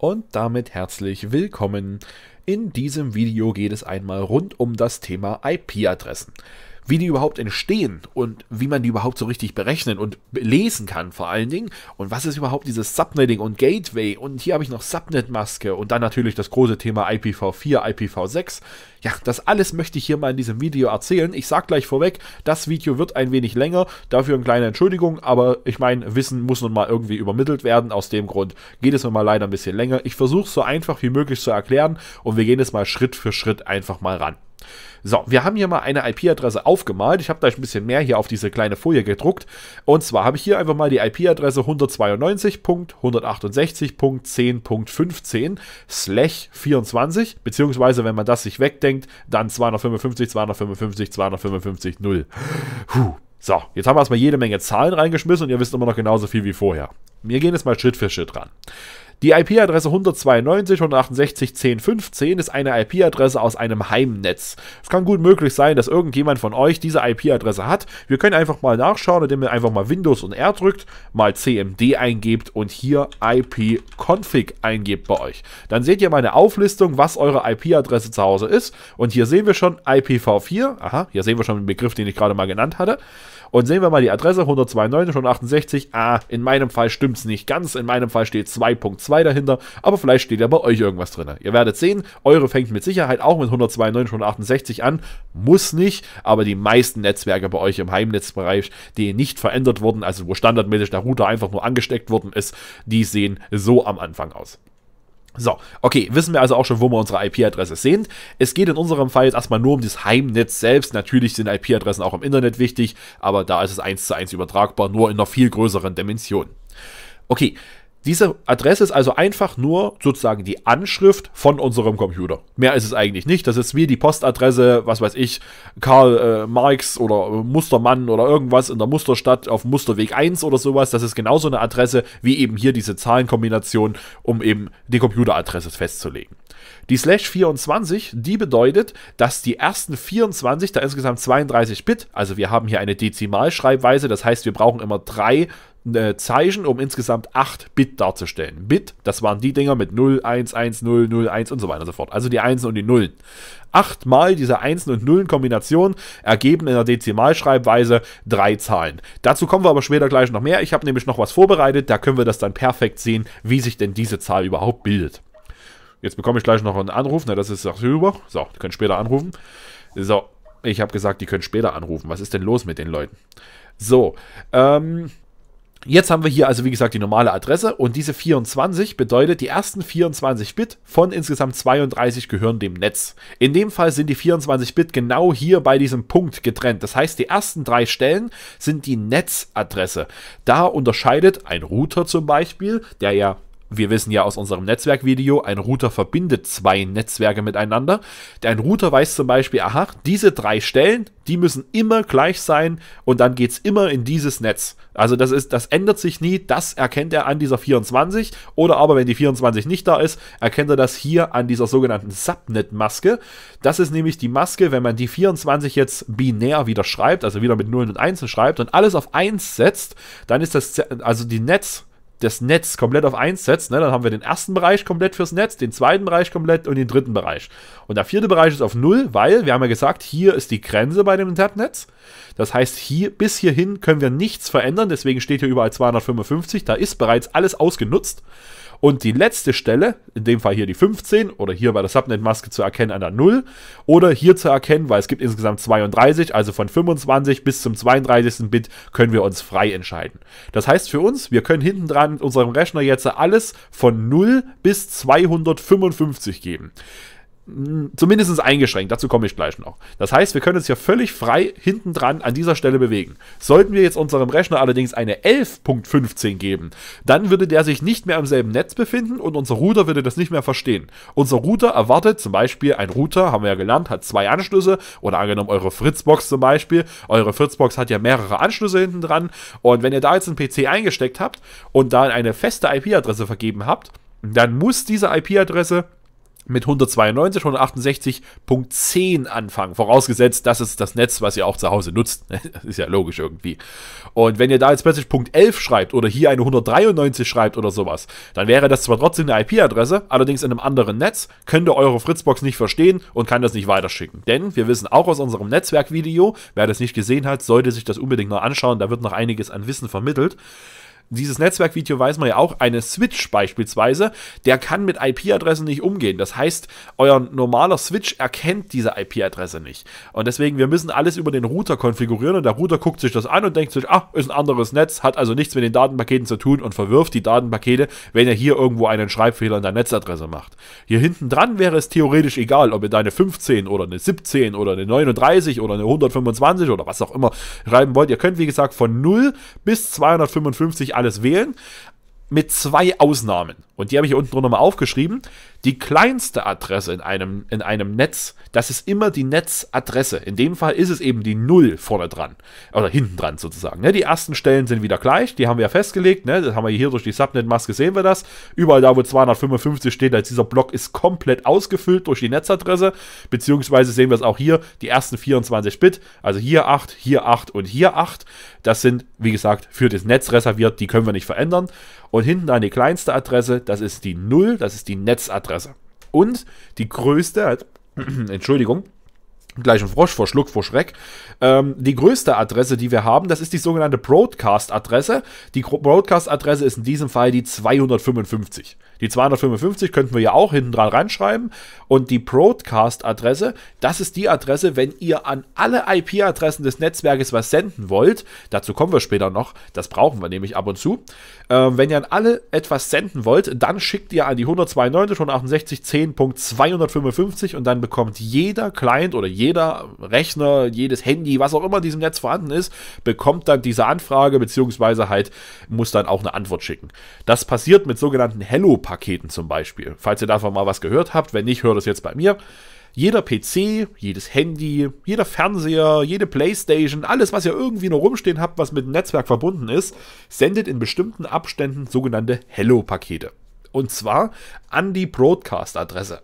Und damit herzlich willkommen. In diesem Video geht es einmal rund um das Thema IP-Adressen wie die überhaupt entstehen und wie man die überhaupt so richtig berechnen und lesen kann vor allen Dingen. Und was ist überhaupt dieses Subnetting und Gateway? Und hier habe ich noch Subnet-Maske und dann natürlich das große Thema IPv4, IPv6. Ja, das alles möchte ich hier mal in diesem Video erzählen. Ich sage gleich vorweg, das Video wird ein wenig länger, dafür eine kleine Entschuldigung, aber ich meine, Wissen muss nun mal irgendwie übermittelt werden. Aus dem Grund geht es nun mal leider ein bisschen länger. Ich versuche es so einfach wie möglich zu erklären und wir gehen es mal Schritt für Schritt einfach mal ran. So, wir haben hier mal eine IP-Adresse aufgemalt. Ich habe gleich ein bisschen mehr hier auf diese kleine Folie gedruckt. Und zwar habe ich hier einfach mal die IP-Adresse 192.168.10.15 slash 24, beziehungsweise wenn man das sich wegdenkt, dann 255, 255, 255, 0. Puh. So, jetzt haben wir erstmal jede Menge Zahlen reingeschmissen und ihr wisst immer noch genauso viel wie vorher. Wir gehen jetzt mal Schritt für Schritt ran. Die IP-Adresse 192.168.10.15 ist eine IP-Adresse aus einem Heimnetz. Es kann gut möglich sein, dass irgendjemand von euch diese IP-Adresse hat. Wir können einfach mal nachschauen, indem ihr einfach mal Windows und R drückt, mal CMD eingebt und hier IP-Config eingebt bei euch. Dann seht ihr mal eine Auflistung, was eure IP-Adresse zu Hause ist. Und hier sehen wir schon IPv4. Aha, hier sehen wir schon den Begriff, den ich gerade mal genannt hatte. Und sehen wir mal die Adresse 192 168. Ah, in meinem Fall stimmt's nicht ganz. In meinem Fall steht 2.2 dahinter. Aber vielleicht steht ja bei euch irgendwas drin. Ihr werdet sehen, eure fängt mit Sicherheit auch mit 192 168 an. Muss nicht. Aber die meisten Netzwerke bei euch im Heimnetzbereich, die nicht verändert wurden, also wo standardmäßig der Router einfach nur angesteckt worden ist, die sehen so am Anfang aus. So, okay, wissen wir also auch schon, wo wir unsere IP-Adresse sehen. Es geht in unserem Fall jetzt erstmal nur um das Heimnetz selbst. Natürlich sind IP-Adressen auch im Internet wichtig, aber da ist es eins zu eins übertragbar, nur in einer viel größeren Dimension. Okay, diese Adresse ist also einfach nur sozusagen die Anschrift von unserem Computer. Mehr ist es eigentlich nicht. Das ist wie die Postadresse, was weiß ich, Karl äh, Marx oder Mustermann oder irgendwas in der Musterstadt auf Musterweg 1 oder sowas. Das ist genauso eine Adresse wie eben hier diese Zahlenkombination, um eben die Computeradresse festzulegen. Die Slash 24, die bedeutet, dass die ersten 24 da insgesamt 32 Bit, also wir haben hier eine Dezimalschreibweise, das heißt, wir brauchen immer drei äh, Zeichen, um insgesamt 8 Bit darzustellen. Bit, das waren die Dinger mit 0, 1, 1, 0, 0, 1 und so weiter und so fort. Also die Einsen und die Nullen. Achtmal diese Einsen und Nullen Kombination ergeben in der Dezimalschreibweise drei Zahlen. Dazu kommen wir aber später gleich noch mehr. Ich habe nämlich noch was vorbereitet, da können wir das dann perfekt sehen, wie sich denn diese Zahl überhaupt bildet. Jetzt bekomme ich gleich noch einen Anruf, na das ist darüber. So, die können später anrufen. So, ich habe gesagt, die können später anrufen. Was ist denn los mit den Leuten? So, ähm, Jetzt haben wir hier also, wie gesagt, die normale Adresse und diese 24 bedeutet, die ersten 24 Bit von insgesamt 32 gehören dem Netz. In dem Fall sind die 24 Bit genau hier bei diesem Punkt getrennt. Das heißt, die ersten drei Stellen sind die Netzadresse. Da unterscheidet ein Router zum Beispiel, der ja wir wissen ja aus unserem Netzwerkvideo, ein Router verbindet zwei Netzwerke miteinander. Ein Router weiß zum Beispiel, aha, diese drei Stellen, die müssen immer gleich sein und dann geht es immer in dieses Netz. Also das ist, das ändert sich nie, das erkennt er an dieser 24 oder aber wenn die 24 nicht da ist, erkennt er das hier an dieser sogenannten Subnet-Maske. Das ist nämlich die Maske, wenn man die 24 jetzt binär wieder schreibt, also wieder mit Nullen und Einsen schreibt und alles auf 1 setzt, dann ist das, also die Netz, das Netz komplett auf 1 setzt, ne, dann haben wir den ersten Bereich komplett fürs Netz, den zweiten Bereich komplett und den dritten Bereich. Und der vierte Bereich ist auf 0, weil, wir haben ja gesagt, hier ist die Grenze bei dem Tab-Netz. Das heißt, hier, bis hierhin können wir nichts verändern, deswegen steht hier überall 255, da ist bereits alles ausgenutzt. Und die letzte Stelle, in dem Fall hier die 15 oder hier bei der Subnet-Maske zu erkennen an der 0 oder hier zu erkennen, weil es gibt insgesamt 32, also von 25 bis zum 32. Bit können wir uns frei entscheiden. Das heißt für uns, wir können hinten dran kann unserem Rechner jetzt alles von 0 bis 255 geben. Hm, zumindest eingeschränkt. Dazu komme ich gleich noch. Das heißt, wir können uns hier völlig frei hinten dran an dieser Stelle bewegen. Sollten wir jetzt unserem Rechner allerdings eine 11.15 geben, dann würde der sich nicht mehr am selben Netz befinden und unser Router würde das nicht mehr verstehen. Unser Router erwartet zum Beispiel, ein Router, haben wir ja gelernt, hat zwei Anschlüsse oder angenommen eure Fritzbox zum Beispiel. Eure Fritzbox hat ja mehrere Anschlüsse hinten dran und wenn ihr da jetzt einen PC eingesteckt habt und da eine feste IP-Adresse vergeben habt, dann muss diese IP-Adresse mit 192, 168.10 anfangen. Vorausgesetzt, das ist das Netz, was ihr auch zu Hause nutzt. Das ist ja logisch irgendwie. Und wenn ihr da jetzt plötzlich Punkt 11 schreibt oder hier eine 193 schreibt oder sowas, dann wäre das zwar trotzdem eine IP-Adresse, allerdings in einem anderen Netz, könnt ihr eure Fritzbox nicht verstehen und kann das nicht weiterschicken. Denn wir wissen auch aus unserem Netzwerkvideo, wer das nicht gesehen hat, sollte sich das unbedingt noch anschauen, da wird noch einiges an Wissen vermittelt dieses Netzwerkvideo weiß man ja auch, eine Switch beispielsweise, der kann mit IP-Adressen nicht umgehen. Das heißt, euer normaler Switch erkennt diese IP-Adresse nicht. Und deswegen, wir müssen alles über den Router konfigurieren und der Router guckt sich das an und denkt sich, ah, ist ein anderes Netz, hat also nichts mit den Datenpaketen zu tun und verwirft die Datenpakete, wenn er hier irgendwo einen Schreibfehler in der Netzadresse macht. Hier hinten dran wäre es theoretisch egal, ob ihr da eine 15 oder eine 17 oder eine 39 oder eine 125 oder was auch immer schreiben wollt. Ihr könnt, wie gesagt, von 0 bis 255 alles wählen, mit zwei Ausnahmen. Und die habe ich hier unten drunter mal aufgeschrieben die kleinste Adresse in einem, in einem Netz, das ist immer die Netzadresse. In dem Fall ist es eben die 0 vorne dran. Oder hinten dran sozusagen. Ne? Die ersten Stellen sind wieder gleich, die haben wir ja festgelegt. Ne? Das haben wir hier durch die Subnet-Maske, sehen wir das. Überall da, wo 255 steht, als dieser Block ist komplett ausgefüllt durch die Netzadresse. Beziehungsweise sehen wir es auch hier, die ersten 24 Bit. Also hier 8, hier 8 und hier 8. Das sind, wie gesagt, für das Netz reserviert. Die können wir nicht verändern. Und hinten eine kleinste Adresse, das ist die 0, das ist die Netzadresse. Fresse. Und die größte, halt, Entschuldigung, gleich ein Frosch vor Schluck vor Schreck. Ähm, die größte Adresse, die wir haben, das ist die sogenannte Broadcast-Adresse. Die Broadcast-Adresse ist in diesem Fall die 255. Die 255 könnten wir ja auch hinten dran reinschreiben. Und die Broadcast-Adresse, das ist die Adresse, wenn ihr an alle IP-Adressen des Netzwerkes was senden wollt. Dazu kommen wir später noch. Das brauchen wir nämlich ab und zu. Ähm, wenn ihr an alle etwas senden wollt, dann schickt ihr an die 192.168.10.255 und dann bekommt jeder Client oder jeder jeder Rechner, jedes Handy, was auch immer in diesem Netz vorhanden ist, bekommt dann diese Anfrage, beziehungsweise halt muss dann auch eine Antwort schicken. Das passiert mit sogenannten Hello-Paketen zum Beispiel. Falls ihr davon mal was gehört habt, wenn nicht, hört es jetzt bei mir. Jeder PC, jedes Handy, jeder Fernseher, jede Playstation, alles, was ihr irgendwie noch rumstehen habt, was mit dem Netzwerk verbunden ist, sendet in bestimmten Abständen sogenannte Hello-Pakete. Und zwar an die Broadcast-Adresse.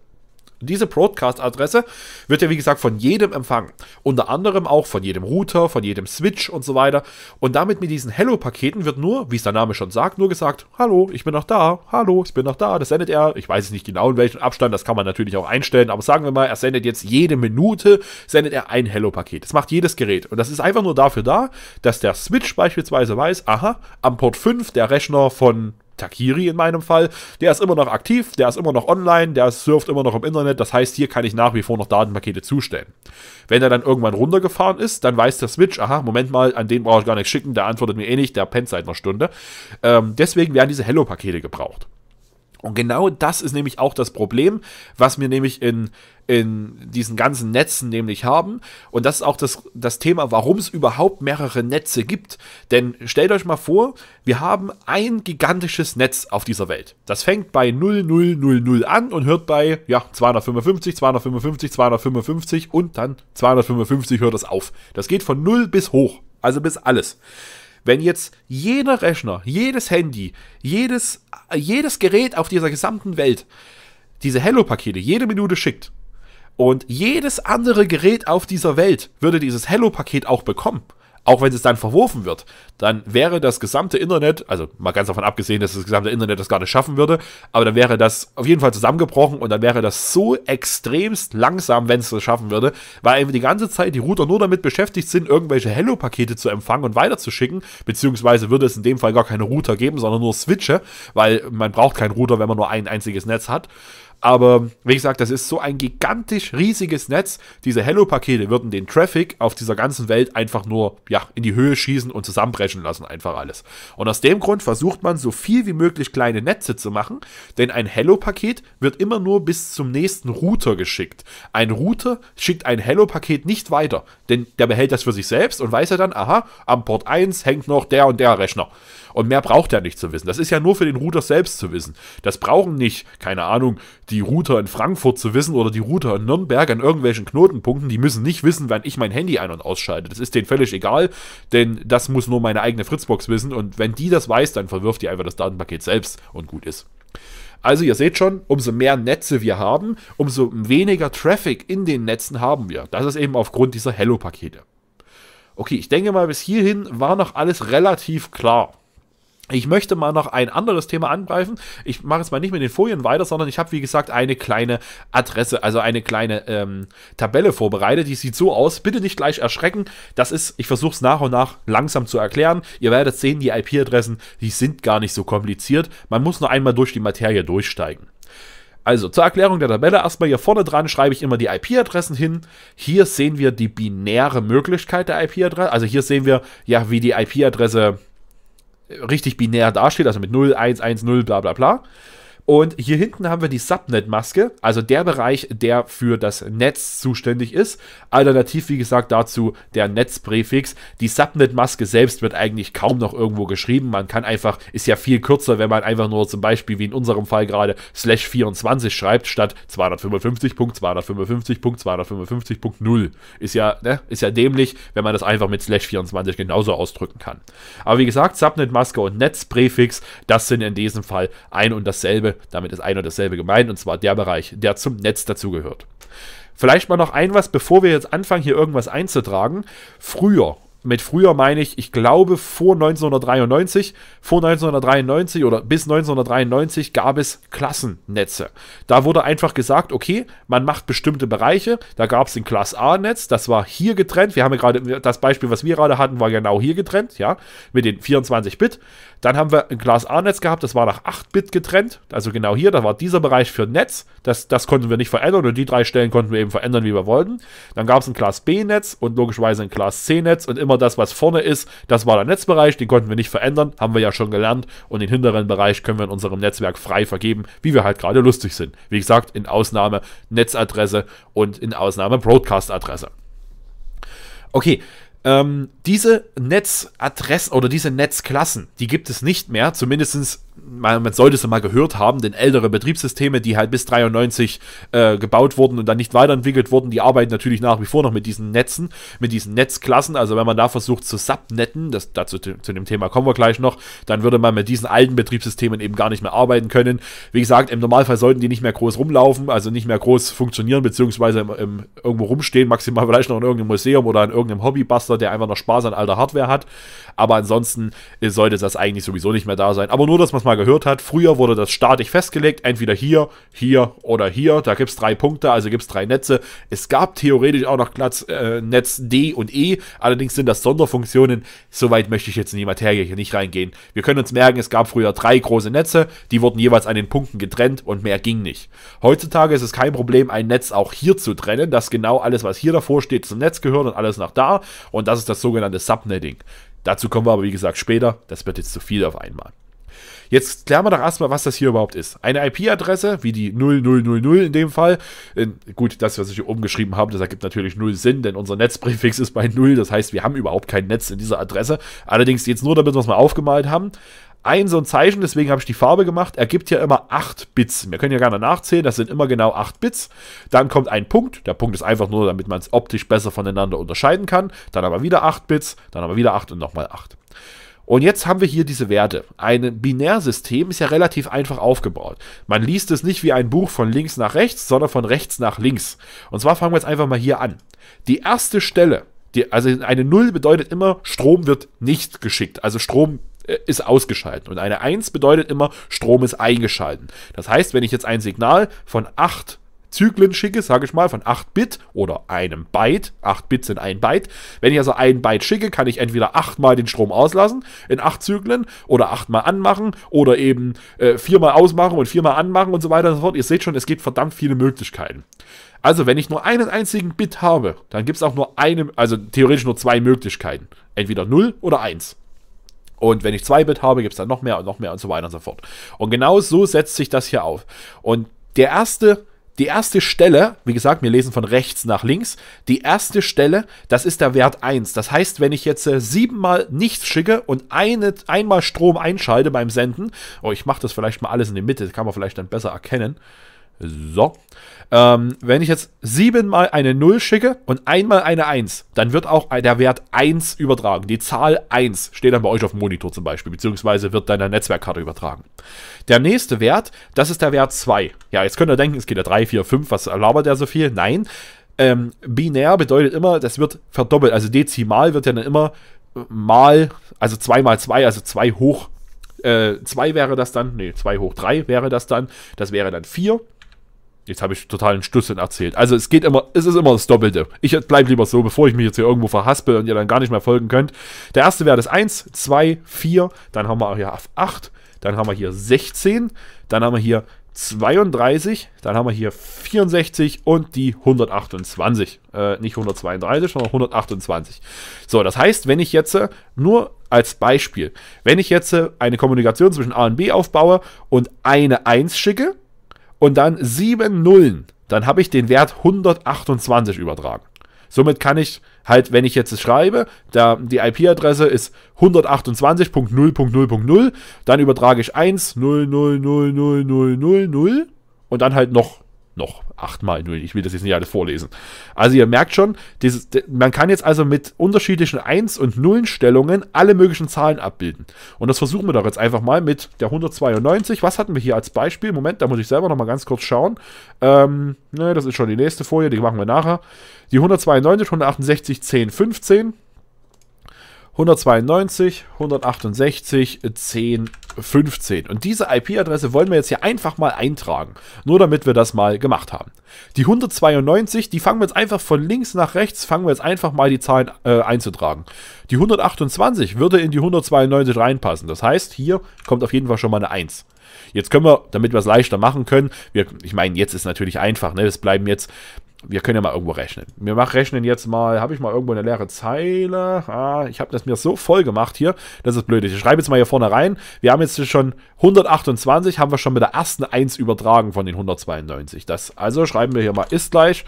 Und diese Broadcast-Adresse wird ja, wie gesagt, von jedem empfangen. Unter anderem auch von jedem Router, von jedem Switch und so weiter. Und damit mit diesen Hello-Paketen wird nur, wie es der Name schon sagt, nur gesagt, hallo, ich bin noch da, hallo, ich bin noch da. Das sendet er, ich weiß es nicht genau in welchem Abstand, das kann man natürlich auch einstellen, aber sagen wir mal, er sendet jetzt jede Minute, sendet er ein Hello-Paket. Das macht jedes Gerät. Und das ist einfach nur dafür da, dass der Switch beispielsweise weiß, aha, am Port 5 der Rechner von Takiri in meinem Fall, der ist immer noch aktiv, der ist immer noch online, der surft immer noch im Internet. Das heißt, hier kann ich nach wie vor noch Datenpakete zustellen. Wenn er dann irgendwann runtergefahren ist, dann weiß der Switch, aha, Moment mal, an den brauche ich gar nichts schicken, der antwortet mir eh nicht, der pennt seit einer Stunde. Ähm, deswegen werden diese Hello-Pakete gebraucht. Und genau das ist nämlich auch das Problem, was mir nämlich in in diesen ganzen Netzen nämlich haben. Und das ist auch das, das Thema, warum es überhaupt mehrere Netze gibt. Denn stellt euch mal vor, wir haben ein gigantisches Netz auf dieser Welt. Das fängt bei 0000 an und hört bei ja, 255, 255, 255 und dann 255 hört es auf. Das geht von 0 bis hoch, also bis alles. Wenn jetzt jeder Rechner, jedes Handy, jedes, jedes Gerät auf dieser gesamten Welt diese Hello-Pakete jede Minute schickt, und jedes andere Gerät auf dieser Welt würde dieses Hello-Paket auch bekommen. Auch wenn es dann verworfen wird, dann wäre das gesamte Internet, also mal ganz davon abgesehen, dass das gesamte Internet das gar nicht schaffen würde, aber dann wäre das auf jeden Fall zusammengebrochen und dann wäre das so extremst langsam, wenn es das schaffen würde, weil eben die ganze Zeit die Router nur damit beschäftigt sind, irgendwelche Hello-Pakete zu empfangen und weiterzuschicken, beziehungsweise würde es in dem Fall gar keine Router geben, sondern nur Switche, weil man braucht keinen Router, wenn man nur ein einziges Netz hat. Aber wie gesagt, das ist so ein gigantisch riesiges Netz. Diese Hello-Pakete würden den Traffic auf dieser ganzen Welt einfach nur ja, in die Höhe schießen und zusammenbrechen lassen, einfach alles. Und aus dem Grund versucht man so viel wie möglich kleine Netze zu machen, denn ein Hello-Paket wird immer nur bis zum nächsten Router geschickt. Ein Router schickt ein Hello-Paket nicht weiter, denn der behält das für sich selbst und weiß ja dann, aha, am Port 1 hängt noch der und der Rechner. Und mehr braucht er nicht zu wissen. Das ist ja nur für den Router selbst zu wissen. Das brauchen nicht, keine Ahnung, die Router in Frankfurt zu wissen oder die Router in Nürnberg an irgendwelchen Knotenpunkten. Die müssen nicht wissen, wann ich mein Handy ein- und ausschalte. Das ist denen völlig egal, denn das muss nur meine eigene Fritzbox wissen. Und wenn die das weiß, dann verwirft die einfach das Datenpaket selbst und gut ist. Also ihr seht schon, umso mehr Netze wir haben, umso weniger Traffic in den Netzen haben wir. Das ist eben aufgrund dieser Hello-Pakete. Okay, ich denke mal, bis hierhin war noch alles relativ klar. Ich möchte mal noch ein anderes Thema angreifen. Ich mache jetzt mal nicht mit den Folien weiter, sondern ich habe, wie gesagt, eine kleine Adresse, also eine kleine ähm, Tabelle vorbereitet. Die sieht so aus. Bitte nicht gleich erschrecken. Das ist, ich versuche es nach und nach langsam zu erklären. Ihr werdet sehen, die IP-Adressen, die sind gar nicht so kompliziert. Man muss nur einmal durch die Materie durchsteigen. Also zur Erklärung der Tabelle erstmal hier vorne dran schreibe ich immer die IP-Adressen hin. Hier sehen wir die binäre Möglichkeit der IP-Adresse. Also hier sehen wir ja, wie die IP-Adresse richtig binär dasteht, also mit 0, 1, 1, 0, bla bla bla. Und hier hinten haben wir die Subnet-Maske, also der Bereich, der für das Netz zuständig ist. Alternativ, wie gesagt, dazu der Netzpräfix. Die Subnet-Maske selbst wird eigentlich kaum noch irgendwo geschrieben. Man kann einfach, ist ja viel kürzer, wenn man einfach nur zum Beispiel, wie in unserem Fall gerade, slash 24 schreibt, statt 255.255.255.0. Ist ja, ne, ist ja dämlich, wenn man das einfach mit slash 24 genauso ausdrücken kann. Aber wie gesagt, Subnet-Maske und Netzpräfix, das sind in diesem Fall ein und dasselbe. Damit ist ein und dasselbe gemeint, und zwar der Bereich, der zum Netz dazugehört. Vielleicht mal noch ein was, bevor wir jetzt anfangen, hier irgendwas einzutragen. Früher, mit früher meine ich, ich glaube vor 1993, vor 1993 oder bis 1993 gab es Klassennetze. Da wurde einfach gesagt, okay, man macht bestimmte Bereiche, da gab es ein Klass A-Netz, das war hier getrennt, wir haben ja gerade, das Beispiel, was wir gerade hatten, war genau hier getrennt, ja, mit den 24-Bit. Dann haben wir ein Class A-Netz gehabt, das war nach 8-Bit getrennt, also genau hier, da war dieser Bereich für Netz, das, das konnten wir nicht verändern und die drei Stellen konnten wir eben verändern, wie wir wollten. Dann gab es ein Class B-Netz und logischerweise ein Class C-Netz und immer immer das, was vorne ist, das war der Netzbereich, den konnten wir nicht verändern, haben wir ja schon gelernt. Und den hinteren Bereich können wir in unserem Netzwerk frei vergeben, wie wir halt gerade lustig sind. Wie gesagt, in Ausnahme Netzadresse und in Ausnahme Broadcast-Adresse. Okay, ähm, diese Netzadressen oder diese Netzklassen, die gibt es nicht mehr, zumindest man, man sollte es mal gehört haben, denn ältere Betriebssysteme, die halt bis 93 äh, gebaut wurden und dann nicht weiterentwickelt wurden, die arbeiten natürlich nach wie vor noch mit diesen Netzen, mit diesen Netzklassen. Also wenn man da versucht zu subnetten, das, dazu zu dem Thema kommen wir gleich noch, dann würde man mit diesen alten Betriebssystemen eben gar nicht mehr arbeiten können. Wie gesagt, im Normalfall sollten die nicht mehr groß rumlaufen, also nicht mehr groß funktionieren, beziehungsweise im, im, irgendwo rumstehen, maximal vielleicht noch in irgendeinem Museum oder in irgendeinem Hobbybuster, der einfach noch Spaß an alter Hardware hat. Aber ansonsten äh, sollte das eigentlich sowieso nicht mehr da sein. Aber nur, dass man es mal mal gehört hat, früher wurde das statisch festgelegt, entweder hier, hier oder hier. Da gibt es drei Punkte, also gibt es drei Netze. Es gab theoretisch auch noch Platz, äh, Netz D und E, allerdings sind das Sonderfunktionen. Soweit möchte ich jetzt in die Materie hier nicht reingehen. Wir können uns merken, es gab früher drei große Netze, die wurden jeweils an den Punkten getrennt und mehr ging nicht. Heutzutage ist es kein Problem, ein Netz auch hier zu trennen, dass genau alles, was hier davor steht, zum Netz gehört und alles nach da. Und das ist das sogenannte Subnetting. Dazu kommen wir aber, wie gesagt, später. Das wird jetzt zu viel auf einmal. Jetzt klären wir doch erstmal, was das hier überhaupt ist. Eine IP-Adresse, wie die 0000 in dem Fall. Äh, gut, das, was ich hier oben geschrieben habe, das ergibt natürlich null Sinn, denn unser Netzpräfix ist bei 0. Das heißt, wir haben überhaupt kein Netz in dieser Adresse. Allerdings jetzt nur, damit wir es mal aufgemalt haben ein so ein Zeichen, deswegen habe ich die Farbe gemacht, ergibt ja immer 8 Bits. Wir können ja gerne nachzählen, das sind immer genau 8 Bits. Dann kommt ein Punkt, der Punkt ist einfach nur, damit man es optisch besser voneinander unterscheiden kann. Dann aber wieder 8 Bits, dann aber wieder 8 und nochmal 8. Und jetzt haben wir hier diese Werte. Ein Binärsystem ist ja relativ einfach aufgebaut. Man liest es nicht wie ein Buch von links nach rechts, sondern von rechts nach links. Und zwar fangen wir jetzt einfach mal hier an. Die erste Stelle, die, also eine 0 bedeutet immer, Strom wird nicht geschickt. Also Strom äh, ist ausgeschaltet. Und eine 1 bedeutet immer, Strom ist eingeschaltet. Das heißt, wenn ich jetzt ein Signal von 8 Zyklen schicke, sage ich mal, von 8 Bit oder einem Byte. 8 Bit sind ein Byte. Wenn ich also ein Byte schicke, kann ich entweder 8 mal den Strom auslassen in 8 Zyklen oder 8 mal anmachen oder eben äh, 4 mal ausmachen und 4 mal anmachen und so weiter und so fort. Ihr seht schon, es gibt verdammt viele Möglichkeiten. Also, wenn ich nur einen einzigen Bit habe, dann gibt es auch nur eine, also theoretisch nur zwei Möglichkeiten. Entweder 0 oder 1. Und wenn ich 2 Bit habe, gibt es dann noch mehr und noch mehr und so weiter und so fort. Und genau so setzt sich das hier auf. Und der erste die erste Stelle, wie gesagt, wir lesen von rechts nach links. Die erste Stelle, das ist der Wert 1. Das heißt, wenn ich jetzt äh, siebenmal nichts schicke und eine, einmal Strom einschalte beim Senden, oh, ich mache das vielleicht mal alles in die Mitte, kann man vielleicht dann besser erkennen. So. Ähm, wenn ich jetzt siebenmal eine 0 schicke und einmal eine 1, dann wird auch der Wert 1 übertragen. Die Zahl 1 steht dann bei euch auf dem Monitor zum Beispiel, beziehungsweise wird deiner Netzwerkkarte übertragen. Der nächste Wert, das ist der Wert 2. Ja, jetzt könnt ihr denken, es geht ja 3, 4, 5, was labert der so viel? Nein. Ähm, binär bedeutet immer, das wird verdoppelt. Also dezimal wird ja dann immer mal, also 2 mal 2, also 2 hoch 2 äh, wäre das dann, nee, 2 hoch 3 wäre das dann, das wäre dann 4. Jetzt habe ich totalen Stussen erzählt. Also es geht immer, es ist immer das Doppelte. Ich bleibe lieber so, bevor ich mich jetzt hier irgendwo verhaspel und ihr dann gar nicht mehr folgen könnt. Der erste Wert ist 1, 2, 4, dann haben wir hier 8, dann haben wir hier 16, dann haben wir hier 32, dann haben wir hier 64 und die 128. Äh, nicht 132, sondern 128. So, das heißt, wenn ich jetzt äh, nur als Beispiel, wenn ich jetzt äh, eine Kommunikation zwischen A und B aufbaue und eine 1 schicke, und dann 7 Nullen, dann habe ich den Wert 128 übertragen. Somit kann ich halt, wenn ich jetzt schreibe, da die IP-Adresse ist 128.0.0.0, dann übertrage ich 1, 0, 0, 0, 0, 0, 0, 0 und dann halt noch noch achtmal. Ich will das jetzt nicht alles vorlesen. Also ihr merkt schon, dieses, man kann jetzt also mit unterschiedlichen 1- und 0-Stellungen alle möglichen Zahlen abbilden. Und das versuchen wir doch jetzt einfach mal mit der 192. Was hatten wir hier als Beispiel? Moment, da muss ich selber nochmal ganz kurz schauen. Ähm, ne, das ist schon die nächste Folie, die machen wir nachher. Die 192, 168, 10, 15. 192, 168, 10, 15. Und diese IP-Adresse wollen wir jetzt hier einfach mal eintragen. Nur damit wir das mal gemacht haben. Die 192, die fangen wir jetzt einfach von links nach rechts, fangen wir jetzt einfach mal die Zahlen äh, einzutragen. Die 128 würde in die 192 reinpassen. Das heißt, hier kommt auf jeden Fall schon mal eine 1. Jetzt können wir, damit wir es leichter machen können, wir, ich meine, jetzt ist natürlich einfach, ne? es bleiben jetzt wir können ja mal irgendwo rechnen. Wir machen rechnen jetzt mal, habe ich mal irgendwo eine leere Zeile? Ah, ich habe das mir so voll gemacht hier. Das ist blöd. Ich schreibe jetzt mal hier vorne rein. Wir haben jetzt schon 128, haben wir schon mit der ersten 1 übertragen von den 192. Das, also schreiben wir hier mal ist gleich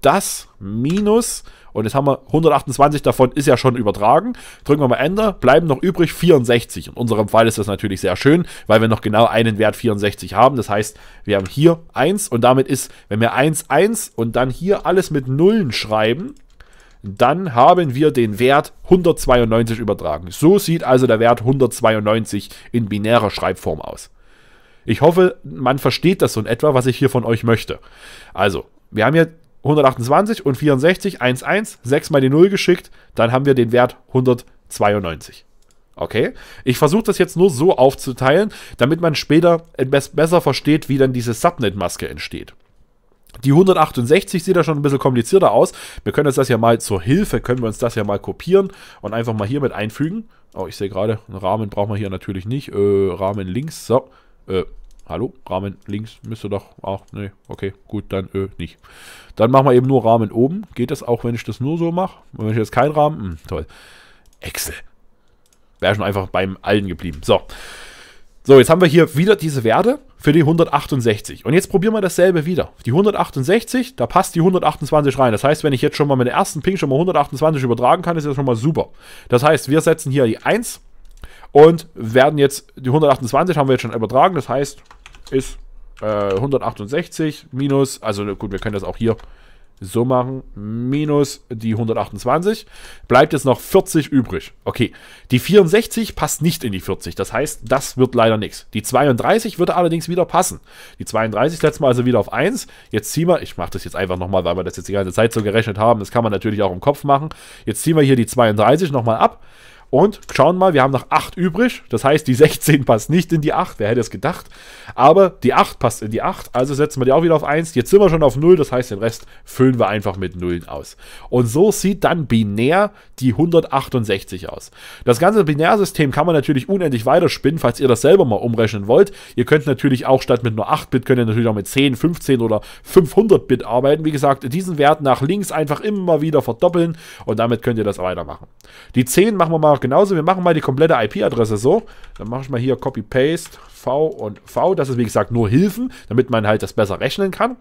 das minus. Und jetzt haben wir 128 davon ist ja schon übertragen. Drücken wir mal Enter, bleiben noch übrig 64. In unserem Fall ist das natürlich sehr schön, weil wir noch genau einen Wert 64 haben. Das heißt, wir haben hier 1 und damit ist, wenn wir 1, 1 und dann hier alles mit Nullen schreiben, dann haben wir den Wert 192 übertragen. So sieht also der Wert 192 in binärer Schreibform aus. Ich hoffe, man versteht das so in etwa, was ich hier von euch möchte. Also, wir haben hier 128 und 64, 1, 1, 6 mal die 0 geschickt, dann haben wir den Wert 192. Okay? Ich versuche das jetzt nur so aufzuteilen, damit man später äh, besser versteht, wie dann diese Subnet-Maske entsteht. Die 168 sieht da schon ein bisschen komplizierter aus. Wir können uns das ja mal zur Hilfe, können wir uns das ja mal kopieren und einfach mal hier mit einfügen. Oh, ich sehe gerade, einen Rahmen brauchen wir hier natürlich nicht. Äh, Rahmen links, so. Äh, Hallo? Rahmen links müsste doch Ach, Nee, okay, gut, dann ö, äh, nicht. Dann machen wir eben nur Rahmen oben. Geht das auch, wenn ich das nur so mache? wenn ich jetzt keinen Rahmen. Hm, toll. Excel. Wäre schon einfach beim Allen geblieben. So. So, jetzt haben wir hier wieder diese Werte für die 168. Und jetzt probieren wir dasselbe wieder. Die 168, da passt die 128 rein. Das heißt, wenn ich jetzt schon mal mit der ersten Ping schon mal 128 übertragen kann, ist das schon mal super. Das heißt, wir setzen hier die 1 und werden jetzt, die 128 haben wir jetzt schon übertragen. Das heißt, ist äh, 168 minus, also gut, wir können das auch hier so machen, minus die 128, bleibt jetzt noch 40 übrig. Okay, die 64 passt nicht in die 40, das heißt, das wird leider nichts. Die 32 würde allerdings wieder passen. Die 32 setzen wir also wieder auf 1, jetzt ziehen wir, ich mache das jetzt einfach nochmal, weil wir das jetzt die ganze Zeit so gerechnet haben, das kann man natürlich auch im Kopf machen, jetzt ziehen wir hier die 32 nochmal ab, und schauen mal, wir haben noch 8 übrig. Das heißt, die 16 passt nicht in die 8. Wer hätte es gedacht? Aber die 8 passt in die 8. Also setzen wir die auch wieder auf 1. Jetzt sind wir schon auf 0. Das heißt, den Rest füllen wir einfach mit Nullen aus. Und so sieht dann binär die 168 aus. Das ganze Binärsystem kann man natürlich unendlich weiterspinnen, falls ihr das selber mal umrechnen wollt. Ihr könnt natürlich auch statt mit nur 8-Bit, könnt ihr natürlich auch mit 10, 15 oder 500-Bit arbeiten. Wie gesagt, diesen Wert nach links einfach immer wieder verdoppeln und damit könnt ihr das weitermachen. Die 10 machen wir mal auch genauso. Wir machen mal die komplette IP-Adresse so. Dann mache ich mal hier Copy-Paste, V und V. Das ist, wie gesagt, nur Hilfen, damit man halt das besser rechnen kann.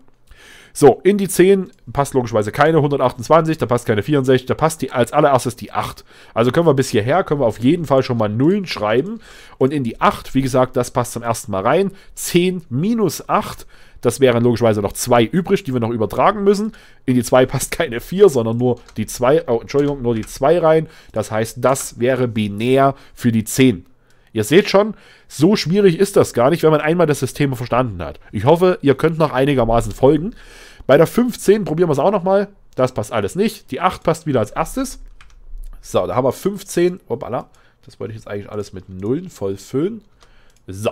So, in die 10 passt logischerweise keine 128, da passt keine 64, da passt die, als allererstes die 8. Also können wir bis hierher, können wir auf jeden Fall schon mal Nullen schreiben. Und in die 8, wie gesagt, das passt zum ersten Mal rein. 10 minus 8 das wären logischerweise noch zwei übrig, die wir noch übertragen müssen. In die zwei passt keine vier, sondern nur die zwei, oh, Entschuldigung, nur die zwei rein. Das heißt, das wäre binär für die zehn. Ihr seht schon, so schwierig ist das gar nicht, wenn man einmal das System verstanden hat. Ich hoffe, ihr könnt noch einigermaßen folgen. Bei der 15 probieren wir es auch nochmal. Das passt alles nicht. Die 8 passt wieder als erstes. So, da haben wir 15. Hoppala. Das wollte ich jetzt eigentlich alles mit Nullen voll füllen. So.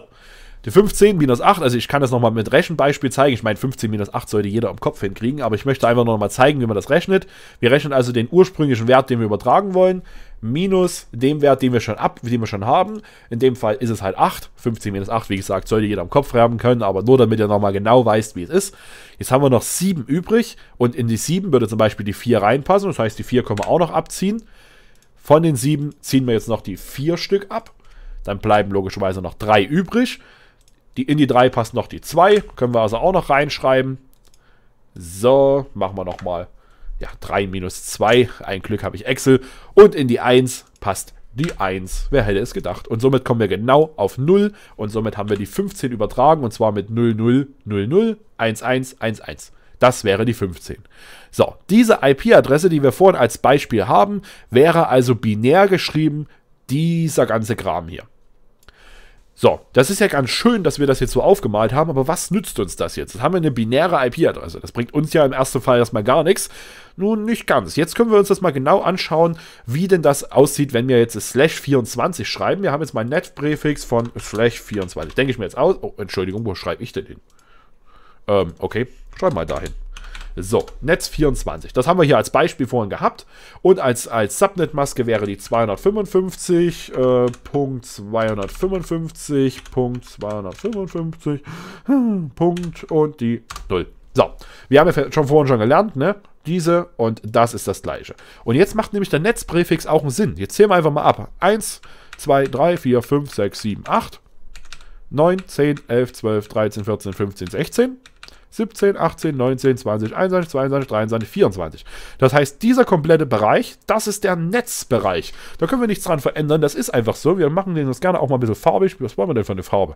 Die 15 minus 8, also ich kann das nochmal mit Rechenbeispiel zeigen. Ich meine, 15 minus 8 sollte jeder im Kopf hinkriegen, aber ich möchte einfach nochmal zeigen, wie man das rechnet. Wir rechnen also den ursprünglichen Wert, den wir übertragen wollen, minus den Wert, den wir schon ab, den wir schon haben. In dem Fall ist es halt 8. 15 minus 8, wie gesagt, sollte jeder im Kopf haben können, aber nur damit ihr nochmal genau weißt, wie es ist. Jetzt haben wir noch 7 übrig und in die 7 würde zum Beispiel die 4 reinpassen. Das heißt, die 4 können wir auch noch abziehen. Von den 7 ziehen wir jetzt noch die 4 Stück ab. Dann bleiben logischerweise noch 3 übrig. Die in die 3 passt noch die 2. Können wir also auch noch reinschreiben. So, machen wir nochmal. Ja, 3 minus 2. Ein Glück habe ich Excel. Und in die 1 passt die 1. Wer hätte es gedacht? Und somit kommen wir genau auf 0. Und somit haben wir die 15 übertragen. Und zwar mit 0, 0, 0, 0, 1, 1, 1, 1. Das wäre die 15. So, diese IP-Adresse, die wir vorhin als Beispiel haben, wäre also binär geschrieben, dieser ganze Kram hier. So, das ist ja ganz schön, dass wir das jetzt so aufgemalt haben, aber was nützt uns das jetzt? Jetzt haben wir eine binäre IP-Adresse. Das bringt uns ja im ersten Fall erstmal gar nichts. Nun, nicht ganz. Jetzt können wir uns das mal genau anschauen, wie denn das aussieht, wenn wir jetzt slash 24 schreiben. Wir haben jetzt mal einen Netpräfix von slash 24. Denke ich mir jetzt aus. Oh, Entschuldigung, wo schreibe ich denn hin? Ähm, okay, schreib mal dahin. So, Netz 24. Das haben wir hier als Beispiel vorhin gehabt. Und als, als Subnet-Maske wäre die 255.255.255 äh, hm, Punkt und die 0. So, wir haben ja schon vorhin schon gelernt, ne? Diese und das ist das gleiche. Und jetzt macht nämlich der Netzpräfix auch einen Sinn. Jetzt zählen wir einfach mal ab. 1, 2, 3, 4, 5, 6, 7, 8, 9, 10, 11, 12, 13, 14, 15, 16. 17, 18, 19, 20, 21, 22, 23, 24. Das heißt, dieser komplette Bereich, das ist der Netzbereich. Da können wir nichts dran verändern. Das ist einfach so. Wir machen den jetzt gerne auch mal ein bisschen farbig. Was wollen wir denn für eine Farbe?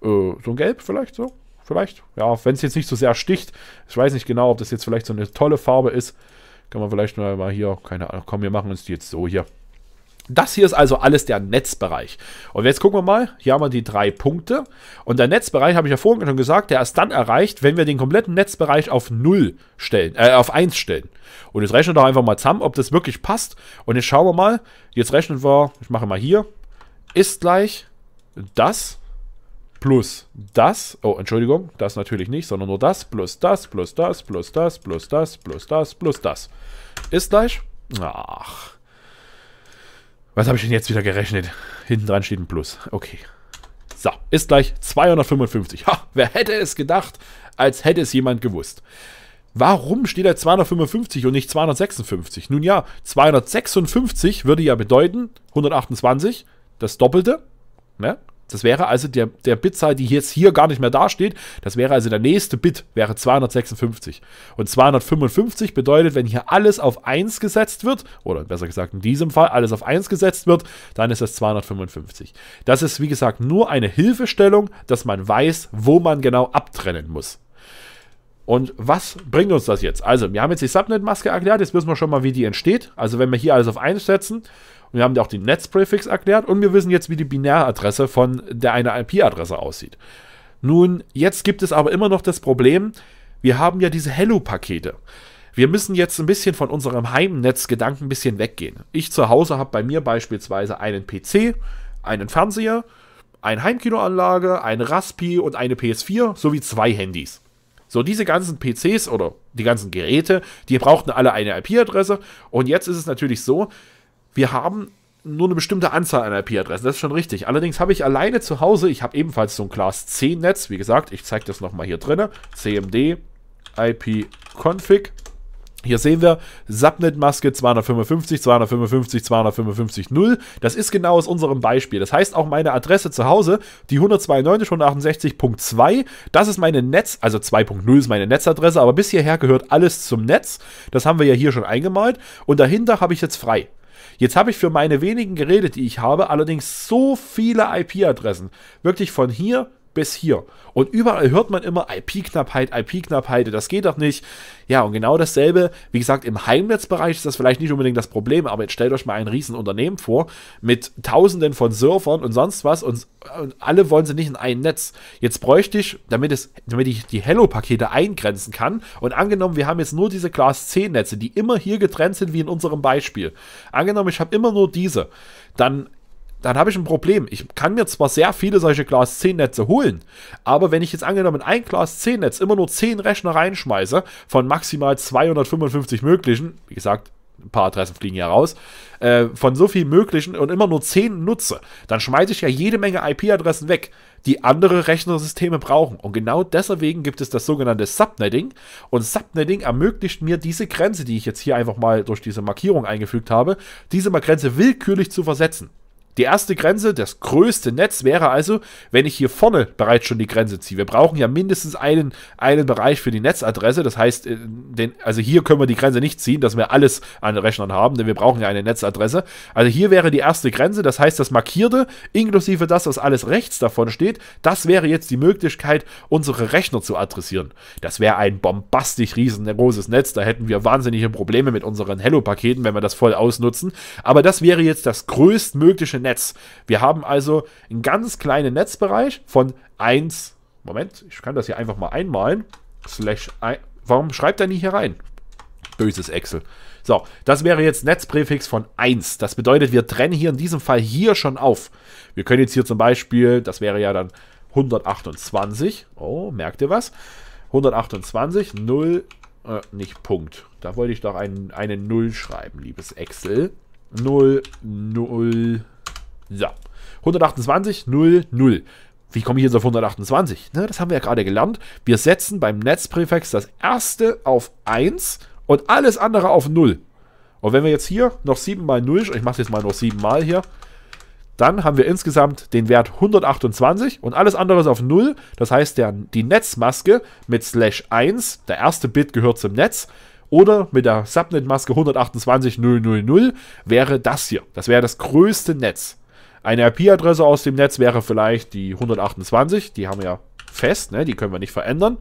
Äh, so ein Gelb vielleicht so? Vielleicht? Ja, wenn es jetzt nicht so sehr sticht. Ich weiß nicht genau, ob das jetzt vielleicht so eine tolle Farbe ist. Kann man vielleicht mal hier, keine Ahnung, komm, wir machen uns die jetzt so hier. Das hier ist also alles der Netzbereich. Und jetzt gucken wir mal, hier haben wir die drei Punkte. Und der Netzbereich, habe ich ja vorhin schon gesagt, der ist dann erreicht, wenn wir den kompletten Netzbereich auf 0 stellen, äh, auf 1 stellen. Und jetzt rechnen wir doch einfach mal zusammen, ob das wirklich passt. Und jetzt schauen wir mal, jetzt rechnen wir, ich mache mal hier, ist gleich das plus das, oh Entschuldigung, das natürlich nicht, sondern nur das plus das plus das plus das plus das plus das plus das. Ist gleich, ach, was habe ich denn jetzt wieder gerechnet? Hinten dran steht ein Plus. Okay. So, ist gleich 255. Ha, wer hätte es gedacht, als hätte es jemand gewusst. Warum steht da 255 und nicht 256? Nun ja, 256 würde ja bedeuten, 128, das Doppelte, ne? Das wäre also der, der Bitzahl, die jetzt hier gar nicht mehr dasteht. Das wäre also der nächste Bit, wäre 256. Und 255 bedeutet, wenn hier alles auf 1 gesetzt wird, oder besser gesagt in diesem Fall alles auf 1 gesetzt wird, dann ist das 255. Das ist, wie gesagt, nur eine Hilfestellung, dass man weiß, wo man genau abtrennen muss. Und was bringt uns das jetzt? Also, wir haben jetzt die Subnet-Maske erklärt, jetzt wissen wir schon mal, wie die entsteht. Also, wenn wir hier alles auf 1 setzen, und wir haben dir auch den Netzpräfix erklärt und wir wissen jetzt, wie die Binäradresse von der einer IP-Adresse aussieht. Nun, jetzt gibt es aber immer noch das Problem, wir haben ja diese Hello-Pakete. Wir müssen jetzt ein bisschen von unserem Heimnetzgedanken ein bisschen weggehen. Ich zu Hause habe bei mir beispielsweise einen PC, einen Fernseher, eine Heimkinoanlage, eine Raspi und eine PS4 sowie zwei Handys. So, diese ganzen PCs oder die ganzen Geräte, die brauchten alle eine IP-Adresse. Und jetzt ist es natürlich so, wir haben nur eine bestimmte Anzahl an IP-Adressen. Das ist schon richtig. Allerdings habe ich alleine zu Hause, ich habe ebenfalls so ein Class C-Netz. Wie gesagt, ich zeige das nochmal hier drin. CMD IP-Config. Hier sehen wir Subnet-Maske 255, 255, 255, 0. Das ist genau aus unserem Beispiel. Das heißt, auch meine Adresse zu Hause, die 192.168.2, das ist meine Netz, also 2.0 ist meine Netzadresse, aber bis hierher gehört alles zum Netz. Das haben wir ja hier schon eingemalt. Und dahinter habe ich jetzt frei. Jetzt habe ich für meine wenigen Geräte, die ich habe, allerdings so viele IP-Adressen. Wirklich von hier bis hier. Und überall hört man immer IP-Knappheit, IP-Knappheit, das geht doch nicht. Ja, und genau dasselbe, wie gesagt, im Heimnetzbereich ist das vielleicht nicht unbedingt das Problem, aber jetzt stellt euch mal ein Riesenunternehmen vor mit tausenden von Surfern und sonst was und, und alle wollen sie nicht in ein Netz. Jetzt bräuchte ich, damit, es, damit ich die Hello-Pakete eingrenzen kann und angenommen, wir haben jetzt nur diese Class C-Netze, die immer hier getrennt sind, wie in unserem Beispiel. Angenommen, ich habe immer nur diese, dann dann habe ich ein Problem. Ich kann mir zwar sehr viele solche Glas 10 Netze holen, aber wenn ich jetzt angenommen ein Glas 10 Netz immer nur 10 Rechner reinschmeiße, von maximal 255 möglichen, wie gesagt, ein paar Adressen fliegen ja raus, äh, von so viel möglichen und immer nur 10 nutze, dann schmeiße ich ja jede Menge IP-Adressen weg, die andere Rechnersysteme brauchen. Und genau deswegen gibt es das sogenannte Subnetting. Und Subnetting ermöglicht mir diese Grenze, die ich jetzt hier einfach mal durch diese Markierung eingefügt habe, diese Grenze willkürlich zu versetzen. Die erste Grenze, das größte Netz wäre also, wenn ich hier vorne bereits schon die Grenze ziehe. Wir brauchen ja mindestens einen, einen Bereich für die Netzadresse. Das heißt, äh, den, also hier können wir die Grenze nicht ziehen, dass wir alles an Rechnern haben, denn wir brauchen ja eine Netzadresse. Also hier wäre die erste Grenze. Das heißt, das Markierte, inklusive das, was alles rechts davon steht, das wäre jetzt die Möglichkeit, unsere Rechner zu adressieren. Das wäre ein bombastisch riesengroßes Netz. Da hätten wir wahnsinnige Probleme mit unseren Hello-Paketen, wenn wir das voll ausnutzen. Aber das wäre jetzt das größtmögliche Netz Netz. Wir haben also einen ganz kleinen Netzbereich von 1. Moment, ich kann das hier einfach mal einmalen. Slash ein, warum schreibt er nie hier rein? Böses Excel. So, das wäre jetzt Netzpräfix von 1. Das bedeutet, wir trennen hier in diesem Fall hier schon auf. Wir können jetzt hier zum Beispiel, das wäre ja dann 128. Oh, merkt ihr was? 128, 0, äh, nicht Punkt. Da wollte ich doch ein, eine 0 schreiben, liebes Excel. 0, 0, so. 128, 0, 0. Wie komme ich jetzt auf 128? Ne, das haben wir ja gerade gelernt. Wir setzen beim Netzpräfix das erste auf 1 und alles andere auf 0. Und wenn wir jetzt hier noch 7 mal 0, ich mache es jetzt mal noch 7 mal hier, dann haben wir insgesamt den Wert 128 und alles andere ist auf 0. Das heißt, der, die Netzmaske mit Slash 1, der erste Bit gehört zum Netz, oder mit der Subnet-Maske 128.000 wäre das hier. Das wäre das größte Netz. Eine IP-Adresse aus dem Netz wäre vielleicht die 128, die haben wir ja fest, ne? die können wir nicht verändern.